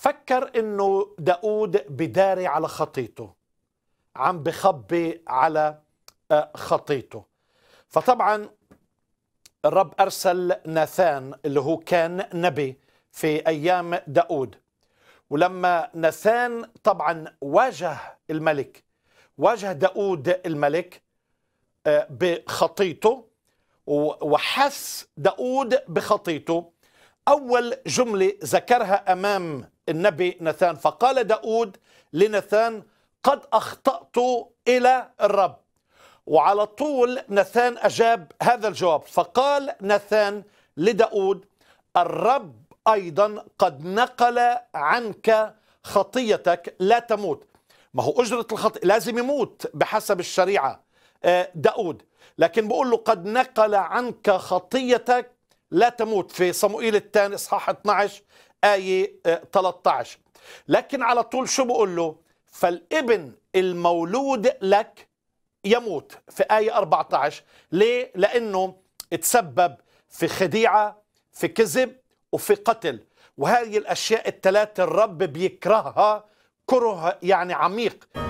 فكر انه داود بداري على خطيته عم بخبي على آه، خطيته فطبعا الرب أرسل ناثان اللي هو كان نبي في أيام داود ولما ناثان طبعا واجه الملك واجه داود الملك آه، بخطيته وحس داود بخطيته أول جملة ذكرها أمام النبي نثان فقال داود لنثان قد أخطأت إلى الرب وعلى طول نثان أجاب هذا الجواب فقال نثان لداود الرب أيضا قد نقل عنك خطيتك لا تموت ما هو أجرة الخطيئة لازم يموت بحسب الشريعة آه، داود لكن بقول له قد نقل عنك خطيتك لا تموت في صموئيل الثاني اصحاح 12 آية 13 آه، لكن على طول شو بقول له فالابن المولود لك يموت في آية 14 ليه؟ لأنه تسبب في خديعة في كذب وفي قتل وهذه الأشياء الثلاثة الرب بيكرهها كره يعني عميق